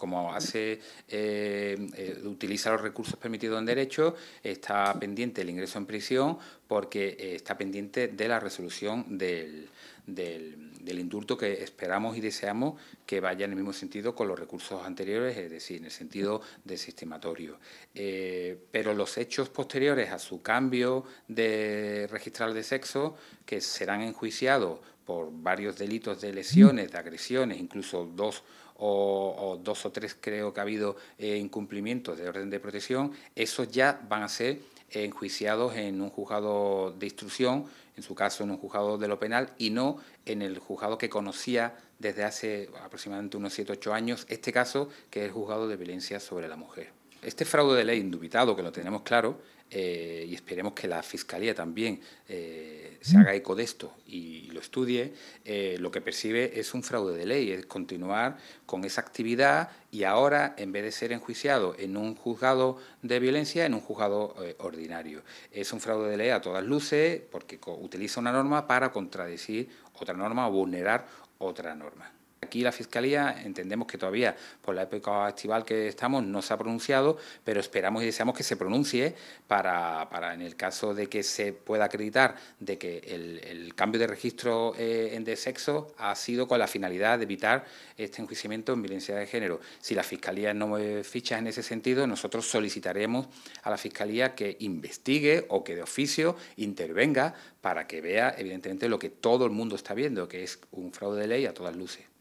como hace, eh, eh, utiliza los recursos permitidos en derecho, está pendiente el ingreso en prisión porque eh, está pendiente de la resolución del, indulto que esperamos y deseamos que vaya en el mismo sentido con los recursos anteriores, es decir, en el sentido desestimatorio. sistematorio. pero los hechos posteriores a su cambio de registral de sexo, que serán enjuiciados por varios delitos de lesiones, de agresiones, incluso dos o, dos o tres creo que ha habido eh, incumplimientos de orden de protección, esos ya van a ser enjuiciados en un juzgado de instrucción, en su caso en un juzgado de lo penal, y no en el juzgado que conocía desde hace aproximadamente unos 7 8 años este caso, que es el juzgado de violencia sobre la mujer. Este fraude de ley indubitado, que lo tenemos claro, eh, y esperemos que la Fiscalía también eh, se haga eco de esto y, lo estudie, eh, lo que percibe es un fraude de ley, es continuar con esa actividad y ahora, en vez de ser enjuiciado en un juzgado de violencia, en un juzgado ordinario. Es un fraude de ley a todas luces porque utiliza una norma para contradecir otra norma o vulnerar otra norma aquí la Fiscalía entendemos que todavía, por la época estival que estamos, no se ha pronunciado, pero esperamos y deseamos que se pronuncie para, para en el caso de que se pueda acreditar de que el, cambio de registro eh, de sexo ha sido con la finalidad de evitar este enjuiciamiento en violencia de género. Si la Fiscalía no ficha en ese sentido, nosotros solicitaremos a la Fiscalía que investigue o que de oficio intervenga para que vea, evidentemente, lo que todo el mundo está viendo, que es un fraude de ley a todas luces.